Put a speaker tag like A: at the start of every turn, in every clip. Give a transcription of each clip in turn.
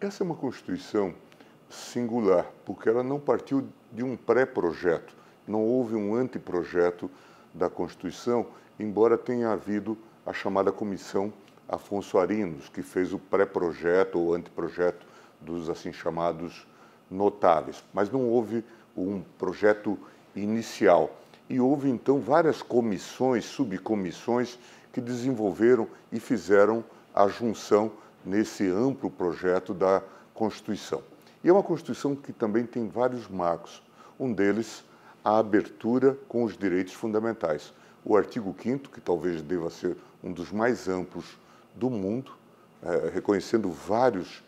A: Essa é uma Constituição singular, porque ela não partiu de um pré-projeto, não houve um anteprojeto da Constituição, embora tenha havido a chamada Comissão Afonso Arinos, que fez o pré-projeto ou anteprojeto dos assim chamados notáveis, mas não houve um projeto inicial. E houve então várias comissões, subcomissões, que desenvolveram e fizeram a junção nesse amplo projeto da Constituição. E é uma Constituição que também tem vários marcos. Um deles, a abertura com os direitos fundamentais. O artigo 5, que talvez deva ser um dos mais amplos do mundo, é, reconhecendo vários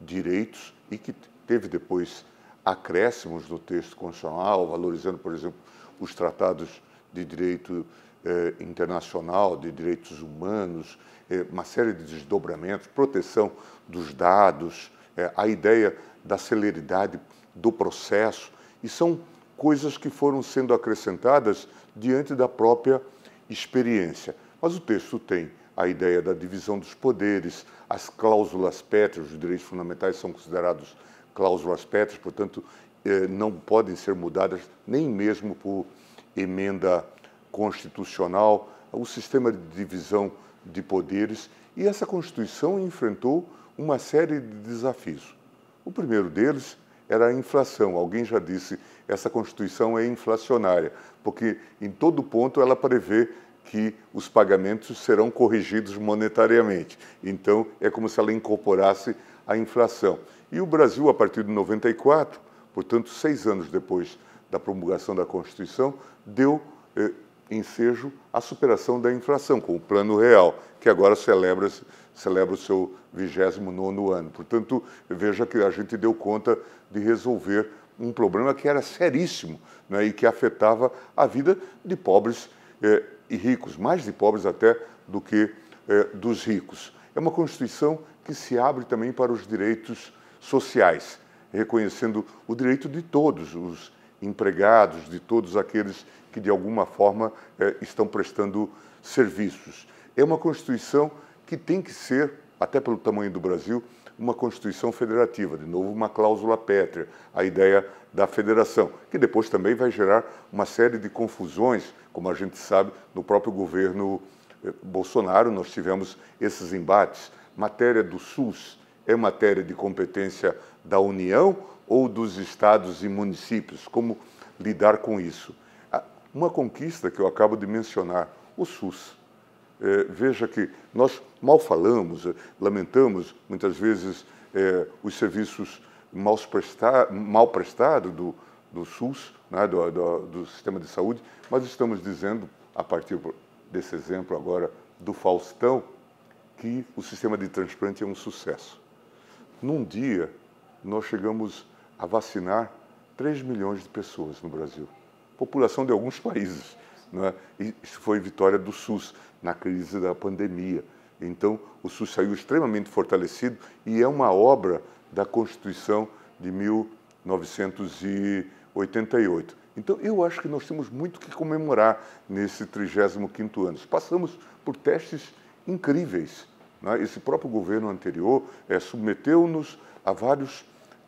A: direitos e que teve depois acréscimos no texto constitucional, valorizando, por exemplo, os tratados de direito eh, internacional, de direitos humanos, eh, uma série de desdobramentos, proteção dos dados, eh, a ideia da celeridade do processo, e são coisas que foram sendo acrescentadas diante da própria experiência. Mas o texto tem a ideia da divisão dos poderes, as cláusulas pétreas, os direitos fundamentais são considerados cláusulas pétreas, portanto, eh, não podem ser mudadas nem mesmo por emenda constitucional, o sistema de divisão de poderes. E essa Constituição enfrentou uma série de desafios. O primeiro deles era a inflação. Alguém já disse, essa Constituição é inflacionária, porque em todo ponto ela prevê que os pagamentos serão corrigidos monetariamente. Então, é como se ela incorporasse a inflação. E o Brasil, a partir de 94, portanto, seis anos depois da promulgação da Constituição, deu eh, ensejo à superação da inflação, com o Plano Real, que agora celebra, celebra o seu 29 ano. Portanto, veja que a gente deu conta de resolver um problema que era seríssimo né, e que afetava a vida de pobres eh, e ricos, mais de pobres até do que eh, dos ricos. É uma Constituição que se abre também para os direitos sociais, reconhecendo o direito de todos os empregados, de todos aqueles que de alguma forma eh, estão prestando serviços. É uma Constituição que tem que ser, até pelo tamanho do Brasil, uma Constituição federativa, de novo, uma cláusula pétrea, a ideia da federação, que depois também vai gerar uma série de confusões, como a gente sabe, no próprio governo eh, Bolsonaro, nós tivemos esses embates. Matéria do SUS é matéria de competência da União ou dos estados e municípios, como lidar com isso. Ah, uma conquista que eu acabo de mencionar, o SUS. É, veja que nós mal falamos, eh, lamentamos muitas vezes é, os serviços mal, presta, mal prestados do, do SUS, né, do, do, do, sistema de saúde, mas estamos dizendo, a partir desse exemplo agora do Faustão, que o sistema de transplante é um sucesso. Num dia, nós chegamos a vacinar 3 milhões de pessoas no Brasil, população de alguns países. É? Isso foi vitória do SUS na crise da pandemia. Então, o SUS saiu extremamente fortalecido e é uma obra da Constituição de 1988. Então, eu acho que nós temos muito que comemorar nesse 35º ano. Passamos por testes incríveis. É? Esse próprio governo anterior é, submeteu-nos a vários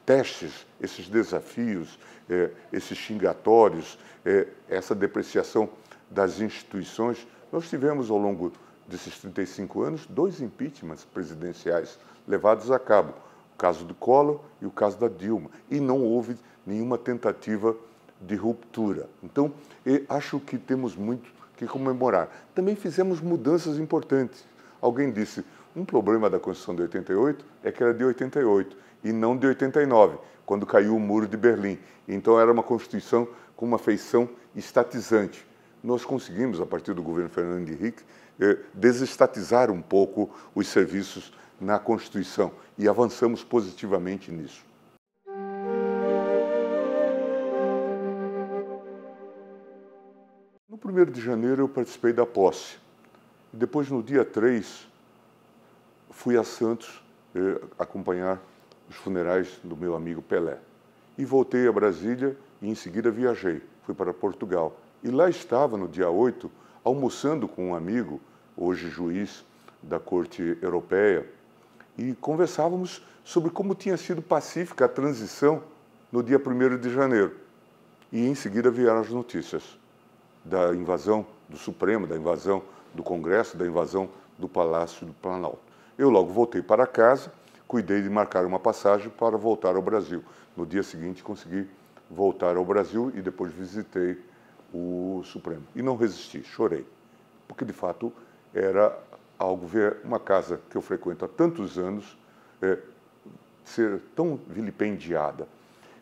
A: testes, esses desafios, é, esses xingatórios, é, essa depreciação das instituições. Nós tivemos, ao longo desses 35 anos, dois impeachments presidenciais levados a cabo: o caso do Collor e o caso da Dilma. E não houve nenhuma tentativa de ruptura. Então, acho que temos muito que comemorar. Também fizemos mudanças importantes. Alguém disse um problema da Constituição de 88 é que era de 88 e não de 89, quando caiu o Muro de Berlim. Então era uma Constituição com uma feição estatizante. Nós conseguimos, a partir do governo Fernando Henrique, eh, desestatizar um pouco os serviços na Constituição e avançamos positivamente nisso. No 1 de janeiro eu participei da posse. Depois, no dia 3, fui a Santos eh, acompanhar os funerais do meu amigo Pelé. E voltei a Brasília e em seguida viajei, fui para Portugal. E lá estava, no dia 8, almoçando com um amigo, hoje juiz da Corte Europeia, e conversávamos sobre como tinha sido pacífica a transição no dia 1 de janeiro. E em seguida vieram as notícias da invasão do Supremo, da invasão do Congresso, da invasão do Palácio do Planalto. Eu logo voltei para casa, cuidei de marcar uma passagem para voltar ao Brasil. No dia seguinte consegui voltar ao Brasil e depois visitei o Supremo. E não resisti, chorei, porque de fato era algo ver uma casa que eu frequento há tantos anos é, ser tão vilipendiada.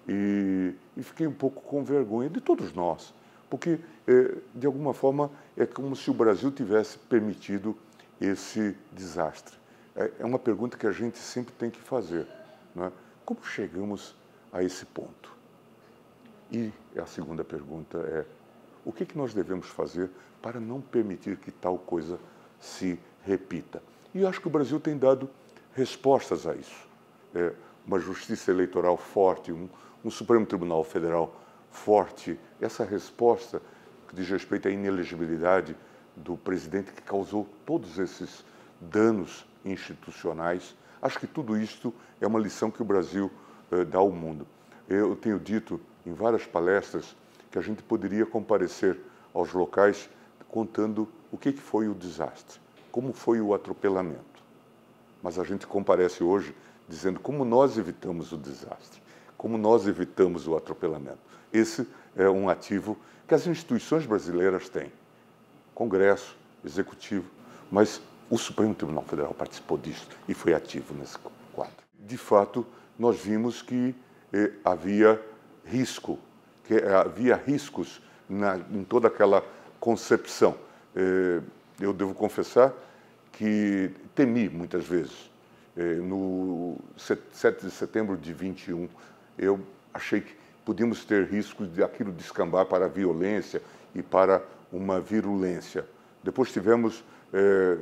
A: E, e, fiquei um pouco com vergonha de todos nós, porque é, de alguma forma é como se o Brasil tivesse permitido esse desastre. É, é uma pergunta que a gente sempre tem que fazer. Né? Como chegamos a esse ponto? E a segunda pergunta é: o que, é que nós devemos fazer para não permitir que tal coisa se repita? E eu acho que o Brasil tem dado respostas a isso. É uma justiça eleitoral forte, um, um Supremo Tribunal Federal forte. Essa resposta que diz respeito à inelegibilidade do presidente que causou todos esses danos institucionais. Acho que tudo isto é uma lição que o Brasil eh, dá ao mundo. Eu tenho dito em várias palestras que a gente poderia comparecer aos locais contando o que, que foi o desastre, como foi o atropelamento. Mas a gente comparece hoje dizendo como nós evitamos o desastre, como nós evitamos o atropelamento. Esse é um ativo que as instituições brasileiras têm Congresso, Executivo, mas o Supremo Tribunal Federal participou disso e foi ativo nesse quadro. De fato, nós vimos que eh, havia risco, que eh, havia riscos na, em toda aquela concepção. Eh, eu devo confessar que temi muitas vezes. Eh, no 7 de setembro de 21, eu achei que podíamos ter riscos de aquilo descambar para a violência e para uma virulência. Depois tivemos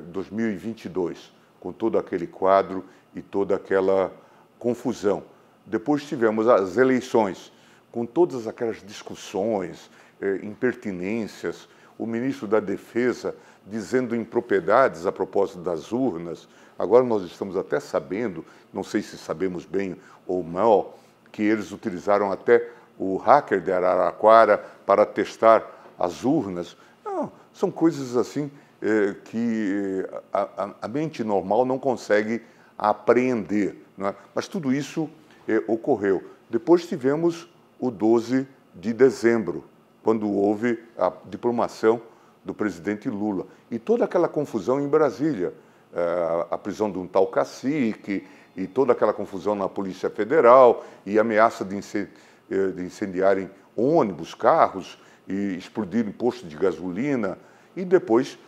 A: 2022, é, com todo aquele quadro e toda aquela confusão. Depois tivemos as eleições, com todas aquelas discussões, é, impertinências, o ministro da Defesa dizendo impropriedades a propósito das urnas. Agora nós estamos até sabendo, não sei se sabemos bem ou mal, que eles utilizaram até o hacker de Araraquara para testar as urnas. Não, são coisas assim é, que é, a, a, mente normal não consegue apreender. É? Mas tudo isso é, ocorreu. Depois tivemos o 12 de dezembro, quando houve a diplomação do presidente Lula. E toda aquela confusão em Brasília, a prisão de um tal cacique, e toda aquela confusão na Polícia Federal, e ameaça de, incendiarem ônibus, carros, e explodirem postos de gasolina, e depois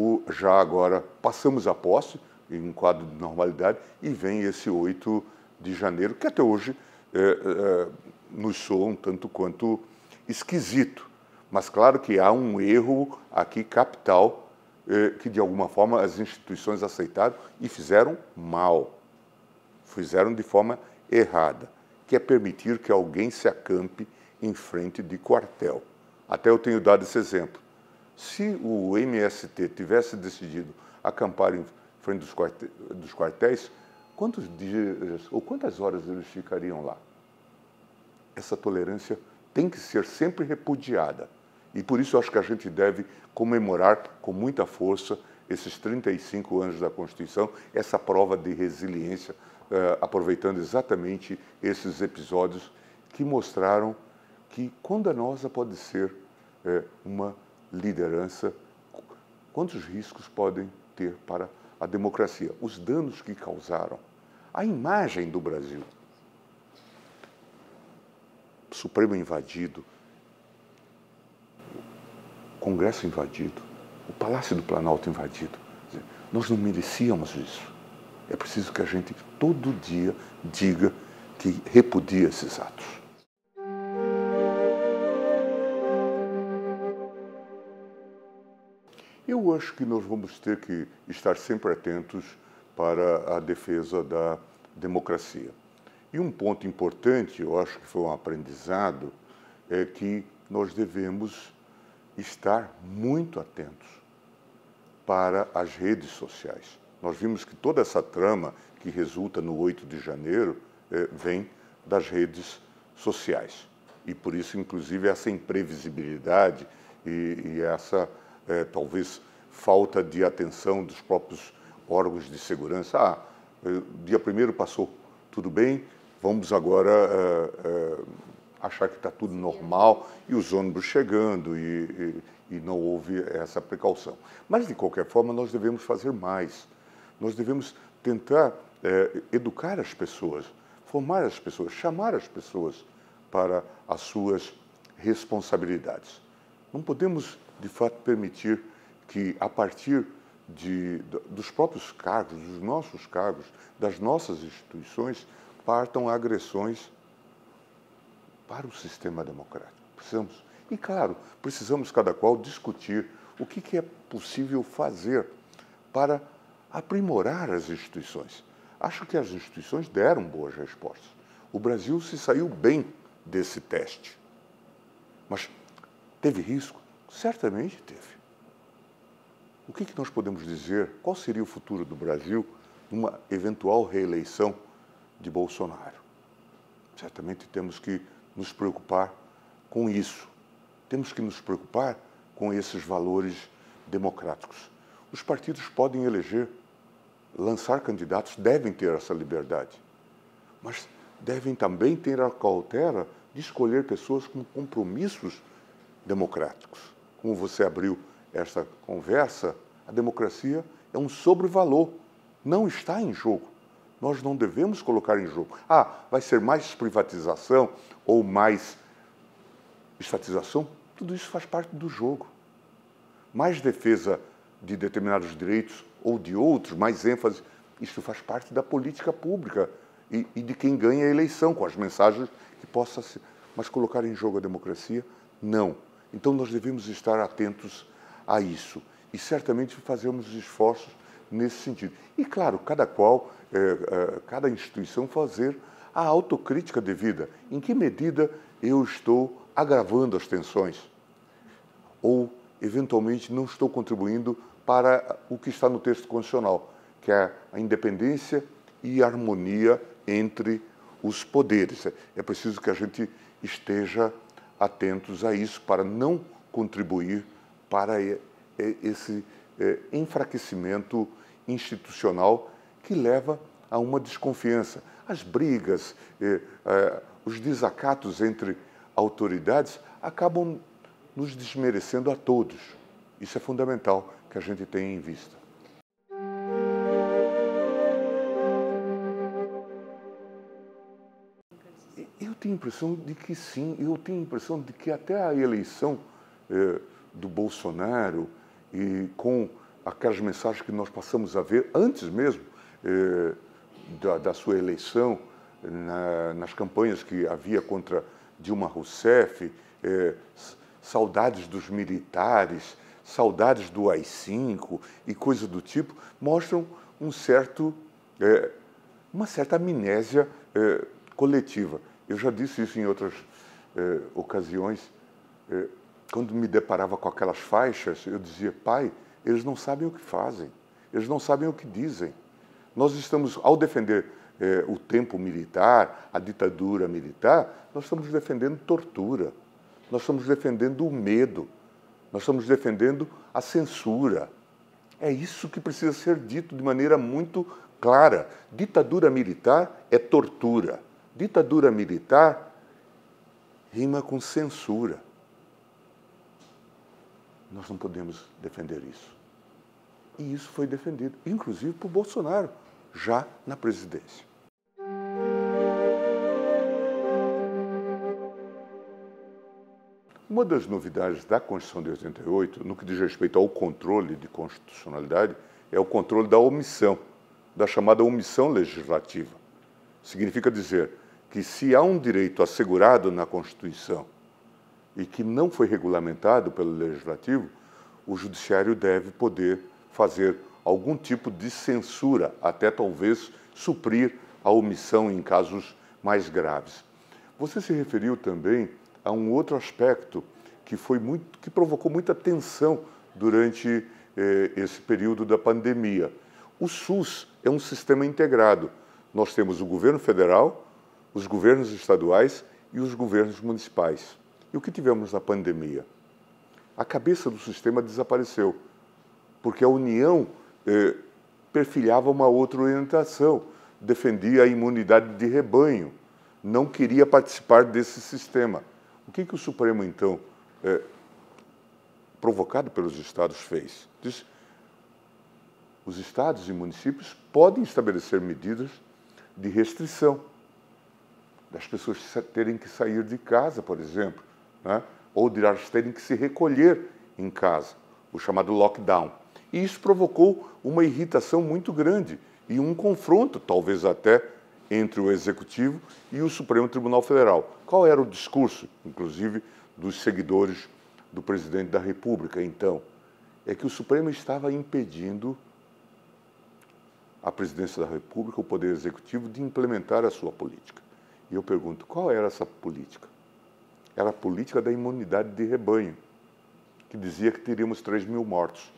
A: o já agora passamos a posse em um quadro de normalidade e vem esse 8 de janeiro, que até hoje é, é, nos soa um tanto quanto esquisito. Mas claro que há um erro aqui capital é, que, de alguma forma, as instituições aceitaram e fizeram mal, fizeram de forma errada, que é permitir que alguém se acampe em frente de quartel. Até eu tenho dado esse exemplo. Se o MST tivesse decidido acampar em frente dos quartéis, dos quartéis quantos dias ou quantas horas eles ficariam lá? Essa tolerância tem que ser sempre repudiada. E por isso acho que a gente deve comemorar com muita força esses 35 anos da Constituição, essa prova de resiliência, eh, aproveitando exatamente esses episódios que mostraram que quando a nossa pode ser eh, uma liderança, quantos riscos podem ter para a democracia, os danos que causaram, a imagem do Brasil. O Supremo invadido, o Congresso invadido, o Palácio do Planalto invadido. Nós não merecíamos isso. É preciso que a gente todo dia diga que repudia esses atos. Eu acho que nós vamos ter que estar sempre atentos para a defesa da democracia. E um ponto importante, eu acho que foi um aprendizado, é que nós devemos estar muito atentos para as redes sociais. Nós vimos que toda essa trama que resulta no 8 de janeiro eh, vem das redes sociais. E por isso, inclusive, essa imprevisibilidade e, e essa é, talvez falta de atenção dos próprios órgãos de segurança. Ah, eh, dia primeiro passou, tudo bem, vamos agora é, é, achar que está tudo normal e os ônibus chegando e, e, e não houve essa precaução. Mas, de qualquer forma, nós devemos fazer mais. Nós devemos tentar é, educar as pessoas, formar as pessoas, chamar as pessoas para as suas responsabilidades. Não podemos de fato permitir que, a partir de, dos próprios cargos, dos nossos cargos, das nossas instituições, partam agressões para o sistema democrático. Precisamos, e claro, precisamos cada qual discutir o que, que é possível fazer para aprimorar as instituições. Acho que as instituições deram boas respostas. O Brasil se saiu bem desse teste. Mas teve risco, Certamente teve. O que, que nós podemos dizer? Qual seria o futuro do Brasil numa eventual reeleição de Bolsonaro? Certamente temos que nos preocupar com isso. Temos que nos preocupar com esses valores democráticos. Os partidos podem eleger, lançar candidatos, devem ter essa liberdade, mas devem também ter a cautela de escolher pessoas com compromissos democráticos como você abriu esta conversa, a democracia é um sobrevalor, não está em jogo. Nós não devemos colocar em jogo. Ah, vai ser mais privatização ou mais estatização? Tudo isso faz parte do jogo. Mais defesa de determinados direitos ou de outros, mais ênfase, isso faz parte da política pública e, e de quem ganha a eleição, com as mensagens que possa ser. Mas colocar em jogo a democracia, não. Então nós devemos estar atentos a isso e certamente fazermos esforços nesse sentido. E claro, cada qual, eh, eh, cada instituição fazer a autocrítica devida. Em que medida eu estou agravando as tensões? Ou, eventualmente, não estou contribuindo para o que está no texto constitucional, que é a independência e a harmonia entre os poderes. É preciso que a gente esteja atentos a isso para não contribuir para esse é, enfraquecimento institucional que leva a uma desconfiança. As brigas, é, é, os desacatos entre autoridades acabam nos desmerecendo a todos. Isso é fundamental que a gente tenha em vista. tenho a impressão de que sim, eu tenho a impressão de que até a eleição eh, do Bolsonaro e com aquelas mensagens que nós passamos a ver antes mesmo eh, da, da, sua eleição, na, nas campanhas que havia contra Dilma Rousseff, eh, saudades dos militares, saudades do AI-5 e coisas do tipo, mostram um certo, uma certa amnésia coletiva. Eu já disse isso em outras eh, ocasiões. Eh, quando me deparava com aquelas faixas, eu dizia, pai, eles não sabem o que fazem, eles não sabem o que dizem. Nós estamos, ao defender eh, o tempo militar, a ditadura militar, nós estamos defendendo tortura, nós estamos defendendo o medo, nós estamos defendendo a censura. É isso que precisa ser dito de maneira muito clara. Ditadura militar é tortura. Ditadura militar rima com censura. Nós não podemos defender isso. E isso foi defendido, inclusive por Bolsonaro, já na presidência. Uma das novidades da Constituição de 88, no que diz respeito ao controle de constitucionalidade, é o controle da omissão, da chamada omissão legislativa. Significa dizer, que se há um direito assegurado na Constituição e que não foi regulamentado pelo legislativo, o judiciário deve poder fazer algum tipo de censura, até talvez suprir a omissão em casos mais graves. Você se referiu também a um outro aspecto que foi muito que provocou muita tensão durante eh, esse período da pandemia. O SUS é um sistema integrado. Nós temos o governo federal, os governos estaduais e os governos municipais. E o que tivemos na pandemia? A cabeça do sistema desapareceu, porque a União eh, perfilhava uma outra orientação, defendia a imunidade de rebanho, não queria participar desse sistema. O que, que o Supremo, então, eh, provocado pelos estados, fez? Diz, os estados e municípios podem estabelecer medidas de restrição das pessoas terem que sair de casa, por exemplo, né? ou de elas terem que se recolher em casa, o chamado lockdown. E isso provocou uma irritação muito grande e um confronto, talvez até, entre o Executivo e o Supremo Tribunal Federal. Qual era o discurso, inclusive, dos seguidores do presidente da República, então? É que o Supremo estava impedindo a presidência da República, o Poder Executivo, de implementar a sua política. E eu pergunto, qual era essa política? Era a política da imunidade de rebanho, que dizia que teríamos 3 mil mortos.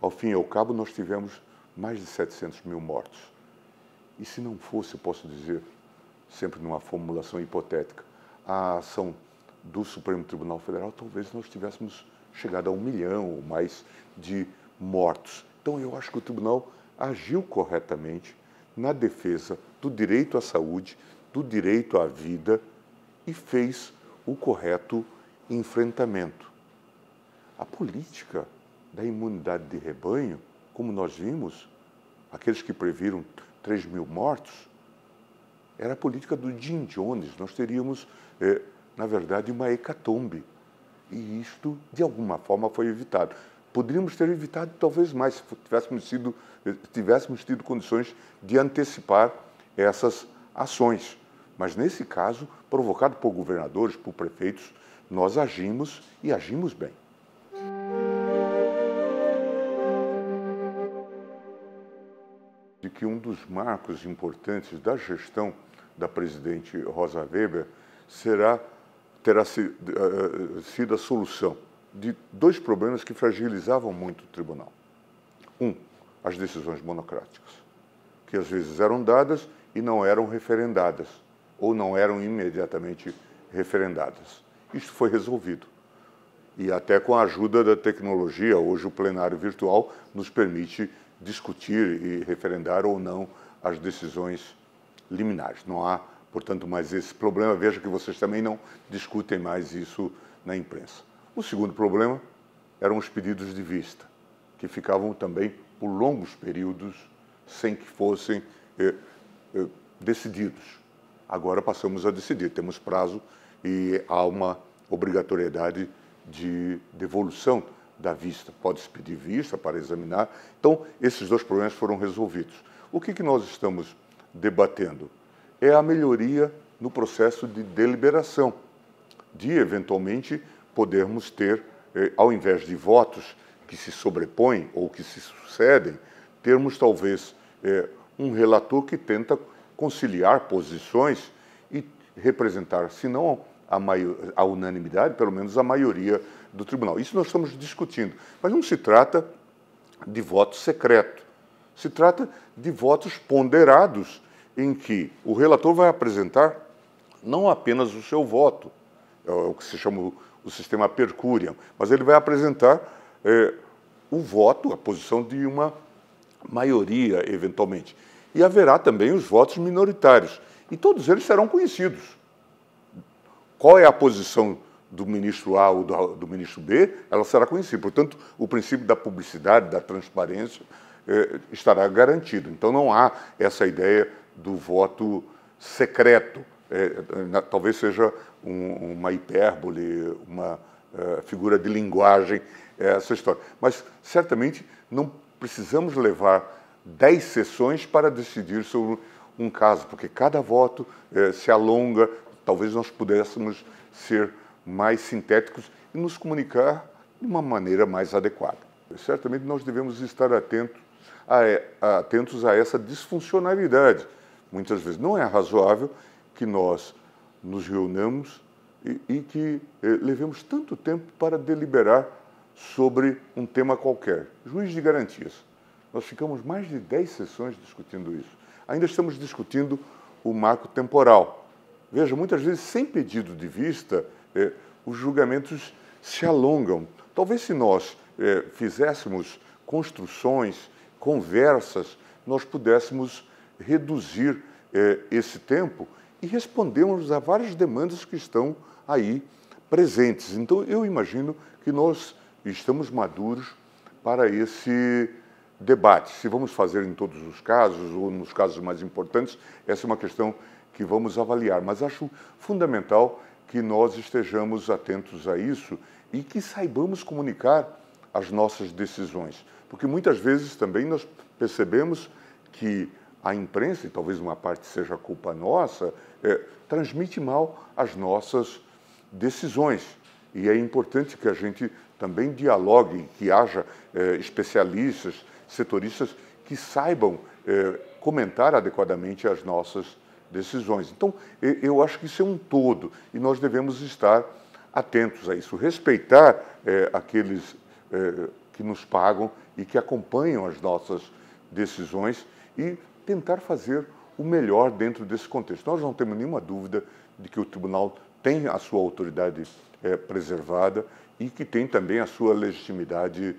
A: Ao fim e ao cabo, nós tivemos mais de 700 mil mortos. E se não fosse, eu posso dizer, sempre numa formulação hipotética, a ação do Supremo Tribunal Federal, talvez nós tivéssemos chegado a um milhão ou mais de mortos. Então, eu acho que o tribunal agiu corretamente na defesa do direito à saúde, do direito à vida e fez o correto enfrentamento. A política da imunidade de rebanho, como nós vimos, aqueles que previram 3 mil mortos, era a política do Jim Jones. Nós teríamos, eh, na verdade, uma hecatombe. E isto, de alguma forma, foi evitado. Poderíamos ter evitado talvez mais se tivéssemos, sido, eh, tivéssemos tido condições de antecipar essas ações. Mas nesse caso, provocado por governadores, por prefeitos, nós agimos e agimos bem. De que um dos marcos importantes da gestão da presidente Rosa Weber será terá eh, sido a solução de dois problemas que fragilizavam muito o tribunal. Um, as decisões monocráticas, que às vezes eram dadas e não eram referendadas ou não eram imediatamente referendadas. Isso foi resolvido. E até com a ajuda da tecnologia, hoje o plenário virtual nos permite discutir e referendar ou não as decisões liminares. Não há, portanto, mais esse problema. Veja que vocês também não discutem mais isso na imprensa. O segundo problema eram os pedidos de vista, que ficavam também por longos períodos sem que fossem eh, eh, decididos. Agora passamos a decidir, temos prazo e há uma obrigatoriedade de devolução da vista. Pode-se pedir vista para examinar. Então, esses dois problemas foram resolvidos. O que, que nós estamos debatendo? É a melhoria no processo de deliberação, de eventualmente podermos ter, eh, ao invés de votos que se sobrepõem ou que se sucedem, termos talvez eh, um relator que tenta conciliar posições e representar, se não a, a unanimidade, pelo menos a maioria do tribunal. Isso nós estamos discutindo. Mas não se trata de voto secreto. Se trata de votos ponderados, em que o relator vai apresentar não apenas o seu voto, é o que se chama o sistema percúria, mas ele vai apresentar é, o voto, a posição de uma maioria, eventualmente. E haverá também os votos minoritários. E todos eles serão conhecidos. Qual é a posição do ministro A ou do, do ministro B? Ela será conhecida. Portanto, o princípio da publicidade, da transparência, eh, estará garantido. Então, não há essa ideia do voto secreto. Eh, na, talvez seja um, uma hipérbole, uma eh, figura de linguagem eh, essa história. Mas, certamente, não precisamos levar dez sessões para decidir sobre um caso, porque cada voto eh, se alonga. Talvez nós pudéssemos ser mais sintéticos e nos comunicar de uma maneira mais adequada. Certamente nós devemos estar atentos a, eh, atentos a essa disfuncionalidade. Muitas vezes não é razoável que nós nos reunamos e, e que eh, levemos tanto tempo para deliberar sobre um tema qualquer. Juiz de garantias nós ficamos mais de 10 sessões discutindo isso. Ainda estamos discutindo o marco temporal. Veja, muitas vezes, sem pedido de vista, eh, os julgamentos se alongam. Talvez se nós eh, fizéssemos construções, conversas, nós pudéssemos reduzir eh, esse tempo e respondermos a várias demandas que estão aí presentes. Então, eu imagino que nós estamos maduros para esse debate. Se vamos fazer em todos os casos ou nos casos mais importantes, essa é uma questão que vamos avaliar. Mas acho fundamental que nós estejamos atentos a isso e que saibamos comunicar as nossas decisões. Porque muitas vezes também nós percebemos que a imprensa, e talvez uma parte seja culpa nossa, é, transmite mal as nossas decisões. E é importante que a gente também dialogue, que haja é, especialistas, setoristas que saibam eh, comentar adequadamente as nossas decisões. Então, eu acho que isso é um todo e nós devemos estar atentos a isso, respeitar eh, aqueles eh, que nos pagam e que acompanham as nossas decisões e tentar fazer o melhor dentro desse contexto. Nós não temos nenhuma dúvida de que o tribunal tem a sua autoridade preservada e que tem também a sua legitimidade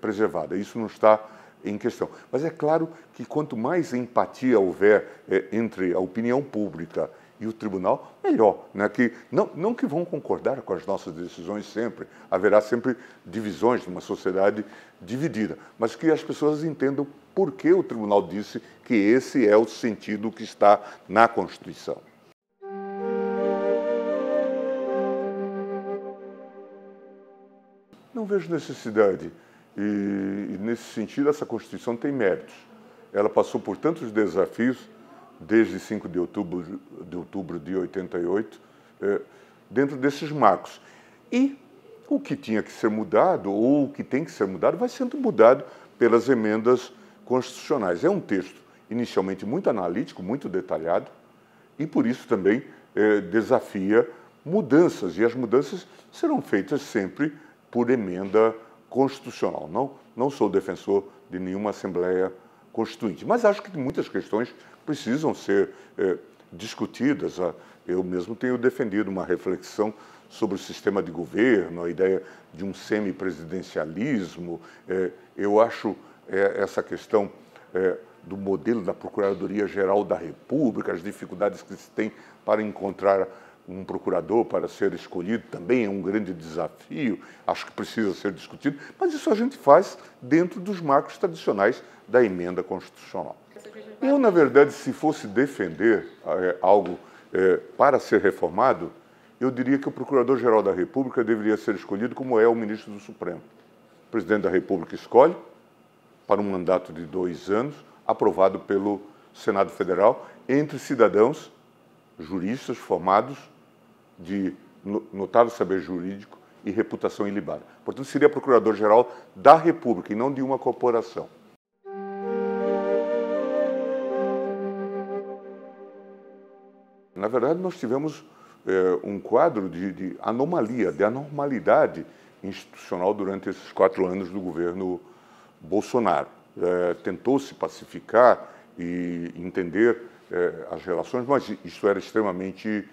A: preservada. Isso não está em questão. Mas é claro que quanto mais empatia houver é, entre a opinião pública e o tribunal, melhor. Né? Que, não, não que vão concordar com as nossas decisões sempre, haverá sempre divisões numa sociedade dividida, mas que as pessoas entendam por que o tribunal disse que esse é o sentido que está na Constituição. Não vejo necessidade e, e nesse sentido, essa Constituição tem méritos. Ela passou por tantos desafios, desde 5 de outubro de, outubro de 88, é, dentro desses marcos. E o que tinha que ser mudado, ou o que tem que ser mudado, vai sendo mudado pelas emendas constitucionais. É um texto inicialmente muito analítico, muito detalhado, e por isso também é, desafia mudanças, e as mudanças serão feitas sempre por emenda constitucional. Não, não sou defensor de nenhuma Assembleia Constituinte, mas acho que muitas questões precisam ser é, discutidas. Ah, eu mesmo tenho defendido uma reflexão sobre o sistema de governo, a ideia de um semipresidencialismo. É, eu acho é, essa questão é, do modelo da Procuradoria Geral da República, as dificuldades que se tem para encontrar um procurador para ser escolhido também é um grande desafio, acho que precisa ser discutido, mas isso a gente faz dentro dos marcos tradicionais da emenda constitucional. Eu, na verdade, se fosse defender é, algo é, para ser reformado, eu diria que o Procurador-Geral da República deveria ser escolhido como é o ministro do Supremo. O presidente da República escolhe para um mandato de dois anos, aprovado pelo Senado Federal, entre cidadãos juristas formados de notável saber jurídico e reputação ilibada. Portanto, seria procurador-geral da República e não de uma corporação. Na verdade, nós tivemos é, um quadro de, de, anomalia, de anormalidade institucional durante esses quatro anos do governo Bolsonaro. É, eh, Tentou-se pacificar e entender é, as relações, mas isso era extremamente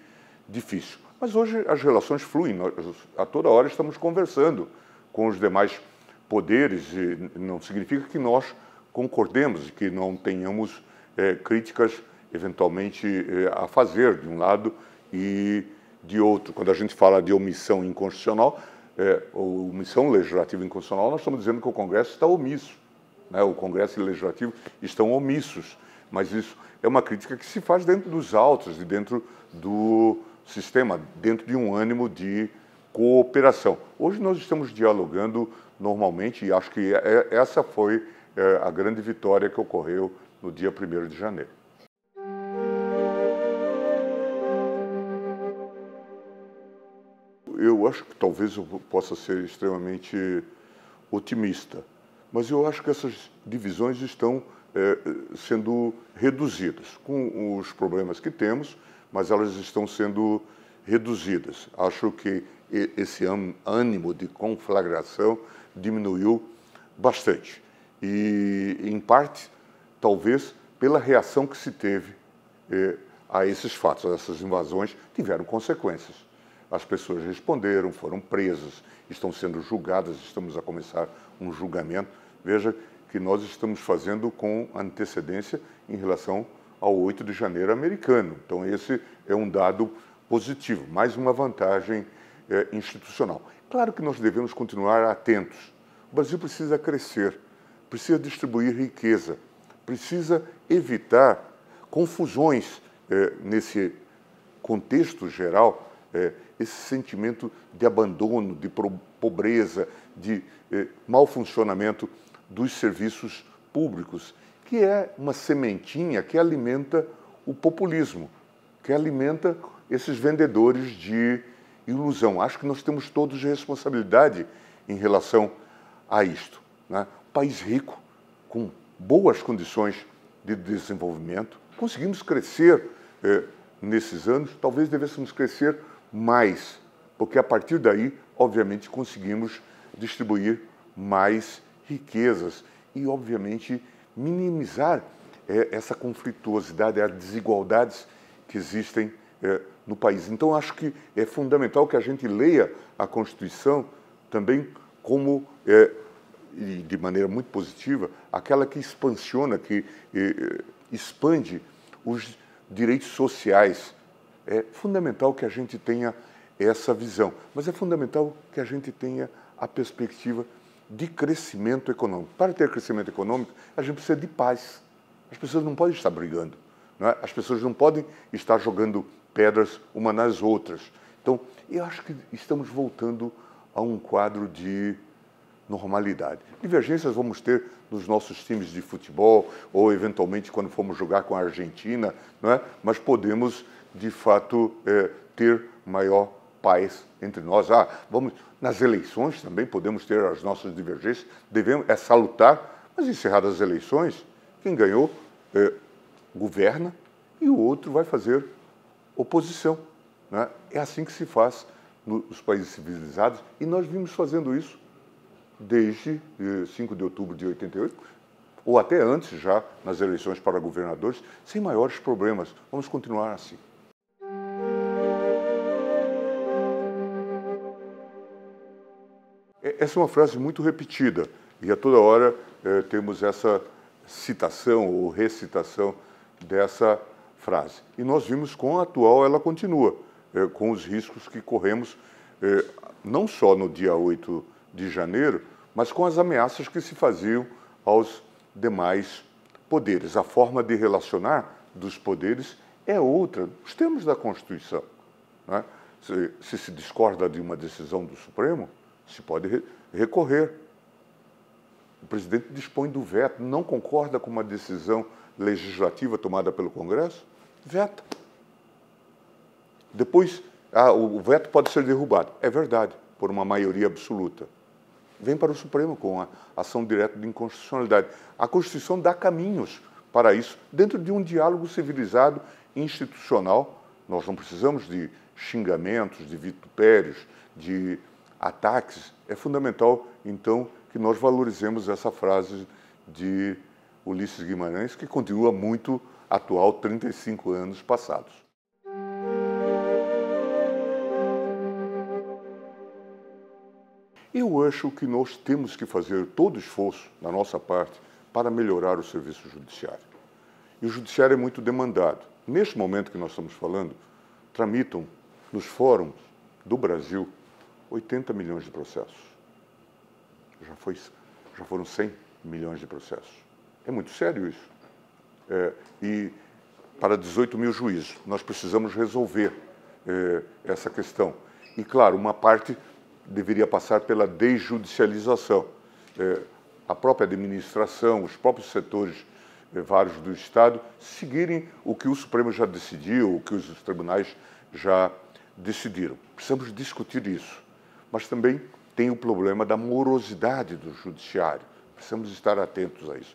A: difícil. Mas hoje as relações fluem, nós, a toda hora estamos conversando com os demais poderes, e não significa que nós concordemos, que não tenhamos é, críticas eventualmente é, a fazer de um lado e de outro. Quando a gente fala de omissão inconstitucional, é, ou omissão legislativa inconstitucional, nós estamos dizendo que o Congresso está omisso, né? o Congresso e o Legislativo estão omissos, mas isso é uma crítica que se faz dentro dos altos e dentro do sistema, dentro de um ânimo de cooperação. Hoje nós estamos dialogando normalmente e acho que é, é, essa foi é, a grande vitória que ocorreu no dia 1 de janeiro. Eu acho que talvez eu possa ser extremamente otimista, mas eu acho que essas divisões estão é, sendo reduzidas, com os problemas que temos, mas elas estão sendo reduzidas. Acho que esse ânimo de conflagração diminuiu bastante. E, em parte, talvez pela reação que se teve é, a esses fatos, essas invasões tiveram consequências. As pessoas responderam, foram presas, estão sendo julgadas, estamos a começar um julgamento. Veja que nós estamos fazendo com antecedência em relação ao 8 de janeiro americano. Então, esse é um dado positivo, mais uma vantagem é, institucional. Claro que nós devemos continuar atentos. O Brasil precisa crescer, precisa distribuir riqueza, precisa evitar confusões é, nesse contexto geral, é, esse sentimento de abandono, de pobreza, de mau funcionamento dos serviços públicos, que é uma sementinha que alimenta o populismo, que alimenta esses vendedores de ilusão. Acho que nós temos todos responsabilidade em relação a isto. Né? País rico, com boas condições de desenvolvimento, conseguimos crescer eh, nesses anos, talvez devêssemos crescer mais, porque a partir daí, obviamente, conseguimos distribuir mais riquezas e, obviamente, minimizar é, essa conflituosidade, as desigualdades que existem é, no país. Então, acho que é fundamental que a gente leia a Constituição também como, é, de maneira muito positiva, aquela que expansiona, que é, expande os direitos sociais. É fundamental que a gente tenha essa visão, mas é fundamental que a gente tenha a perspectiva de crescimento econômico. Para ter crescimento econômico, a gente precisa de paz. As pessoas não podem estar brigando, é? as pessoas não podem estar jogando pedras uma nas outras. Então, eu acho que estamos voltando a um quadro de normalidade. Divergências vamos ter nos nossos times de futebol ou eventualmente quando formos jogar com a Argentina, não é? Mas podemos de fato é, ter maior paz entre nós. Ah, vamos nas eleições também podemos ter as nossas divergências, devemos é salutar, mas encerradas as eleições, quem ganhou é, governa e o outro vai fazer oposição. Né? É assim que se faz nos países civilizados e nós vimos fazendo isso desde 5 eh, de outubro de 88, ou até antes já, nas eleições para governadores, sem maiores problemas. Vamos continuar assim. essa é uma frase muito repetida e a toda hora eh, temos essa citação ou recitação dessa frase. E nós vimos com a atual ela continua, eh, com os riscos que corremos eh, não só no dia 8 de janeiro, mas com as ameaças que se faziam aos demais poderes. A forma de relacionar dos poderes é outra, os termos da Constituição. Né? Se, se se discorda de uma decisão do Supremo, se pode recorrer. O presidente dispõe do veto, não concorda com uma decisão legislativa tomada pelo Congresso, veta. Depois, ah, o veto pode ser derrubado. É verdade, por uma maioria absoluta. Vem para o Supremo com a ação direta de inconstitucionalidade. A Constituição dá caminhos para isso, dentro de um diálogo civilizado institucional. Nós não precisamos de xingamentos, de vitupérios, de ataques, é fundamental, então, que nós valorizemos essa frase de Ulisses Guimarães, que continua muito atual, 35 anos passados. Eu acho que nós temos que fazer todo esforço na nossa parte para melhorar o serviço judiciário. E o judiciário é muito demandado. Neste momento que nós estamos falando, tramitam nos fóruns do Brasil 80 milhões de processos. Já, foi, já foram 100 milhões de processos. É muito sério isso. É, e para 18 mil juízes, nós precisamos resolver é, essa questão. E, claro, uma parte deveria passar pela desjudicialização. É, a própria administração, os próprios setores é, vários do Estado seguirem o que o Supremo já decidiu, o que os tribunais já decidiram. Precisamos discutir isso mas também tem o problema da morosidade do judiciário. Precisamos estar atentos a isso.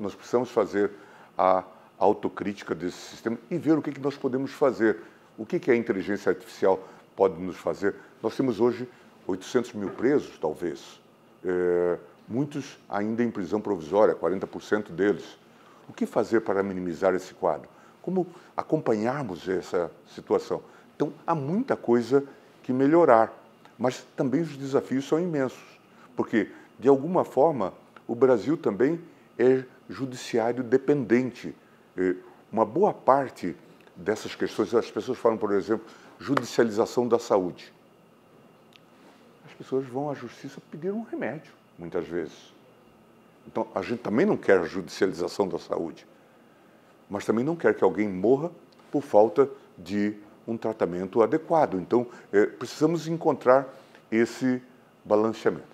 A: Nós precisamos fazer a autocrítica desse sistema e ver o que nós podemos fazer, o que a inteligência artificial pode nos fazer. Nós temos hoje 800 mil presos, talvez, é, muitos ainda em prisão provisória, 40% deles. O que fazer para minimizar esse quadro? Como acompanharmos essa situação? Então, há muita coisa que melhorar mas também os desafios são imensos, porque, de alguma forma, o Brasil também é judiciário dependente. Uma boa parte dessas questões, as pessoas falam, por exemplo, judicialização da saúde. As pessoas vão à justiça pedir um remédio, muitas vezes. Então, a gente também não quer a judicialização da saúde, mas também não quer que alguém morra por falta de um tratamento adequado. Então, é, precisamos encontrar esse balanceamento.